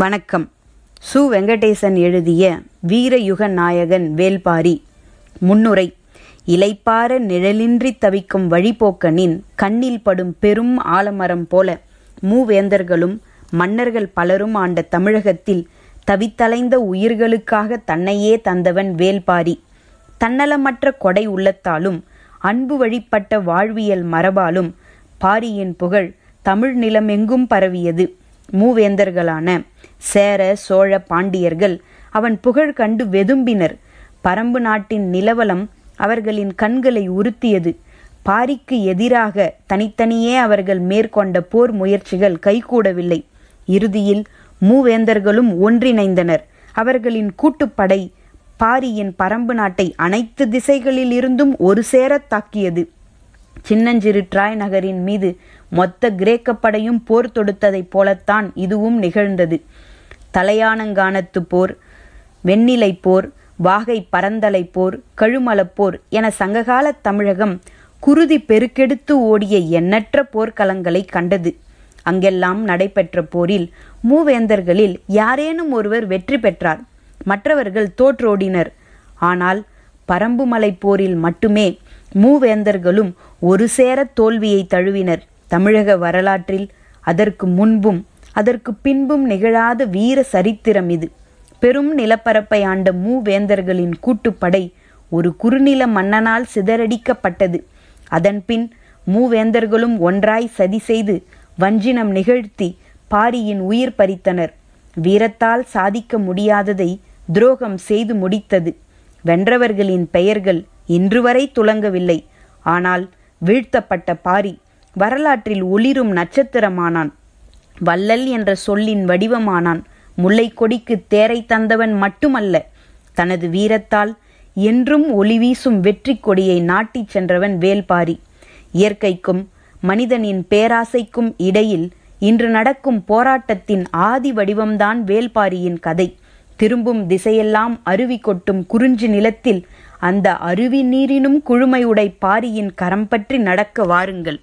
வணக்கம் சு வெங்கடேசன் எழுதிய வீரயுக நாயகன் வேல்பாரி முன்னுரை இலைப்பார நிழலின்றி தவிக்கும் வழிபோக்கனின் கண்ணில் படும் பெரும் ஆலமரம் போல மூவேந்தர்களும் மன்னர்கள் பலரும் ஆண்ட தமிழகத்தில் தவித்தலைந்த உயிர்களுக்காக தன்னையே தந்தவன் வேல்பாரி தன்னலமற்ற கொடை உள்ளத்தாலும் அன்பு வழிப்பட்ட வாழ்வியல் மரபாலும் பாரியின் புகழ் தமிழ் நிலமெங்கும் பரவியது மூவேந்தர்களான சேர சோழ பாண்டியர்கள் அவன் புகழ் கண்டு வெதும்பினர் பரம்பு நாட்டின் நிலவலம் அவர்களின் கண்களை உறுத்தியது பாரிக்கு எதிராக தனித்தனியே அவர்கள் மேற்கொண்ட போர் முயற்சிகள் கைகூடவில்லை இறுதியில் மூவேந்தர்களும் ஒன்றிணைந்தனர் அவர்களின் கூட்டுப்படை பாரியின் பரம்பு நாட்டை அனைத்து திசைகளில் இருந்தும் ஒரு சேர தாக்கியது சின்னஞ்சிறு ட்ராய் நகரின் மீது மொத்த கிரேக்க படையும் போர் தொடுத்ததைப் போலத்தான் இதுவும் நிகழ்ந்தது தலையானங்கானத்து போர் வெண்ணிலை போர் வாகை பரந்தலை போர் கழுமலப்போர் என சங்ககால தமிழகம் குருதி பெருக்கெடுத்து ஓடிய எண்ணற்ற போர்க்களங்களை கண்டது அங்கெல்லாம் நடைபெற்ற போரில் மூவேந்தர்களில் யாரேனும் ஒருவர் வெற்றி பெற்றார் மற்றவர்கள் தோற்றோடினர் ஆனால் பரம்புமலை போரில் மட்டுமே மூவேந்தர்களும் ஒரு சேர தோல்வியை தழுவினர் தமிழக வரலாற்றில் அதற்கு முன்பும் அதற்கு பின்பும் நிகழாத வீர சரித்திரம் இது பெரும் நிலப்பரப்பை ஆண்ட மூவேந்தர்களின் கூட்டுப்படை ஒரு குறுநில மன்னனால் சிதறடிக்கப்பட்டது அதன்பின் மூவேந்தர்களும் ஒன்றாய் சதி செய்து வஞ்சினம் நிகழ்த்தி பாரியின் உயிர் பறித்தனர் வீரத்தால் சாதிக்க முடியாததை துரோகம் செய்து முடித்தது வென்றவர்களின் பெயர்கள் இன்று வரை துலங்கவில்லை ஆனால் வீழ்த்தப்பட்ட பாரி வரலாற்றில் ஒளிரும் நட்சத்திரமானான் வள்ளல் என்ற சொல்லின் வடிவமானான் முல்லை கொடிக்கு தேரை தந்தவன் மட்டுமல்ல தனது வீரத்தால் என்றும் ஒளி வீசும் வெற்றி கொடியை நாட்டிச் சென்றவன் வேல்பாரி இயற்கைக்கும் மனிதனின் பேராசைக்கும் இடையில் இன்று நடக்கும் போராட்டத்தின் ஆதி வடிவம்தான் வேல்பாரியின் கதை திரும்பும் திசையெல்லாம் அருவி கொட்டும் குறிஞ்சி நிலத்தில் அந்த அருவி நீரினும் குழுமையுடை பாரியின் கரம் பற்றி நடக்க வாருங்கள்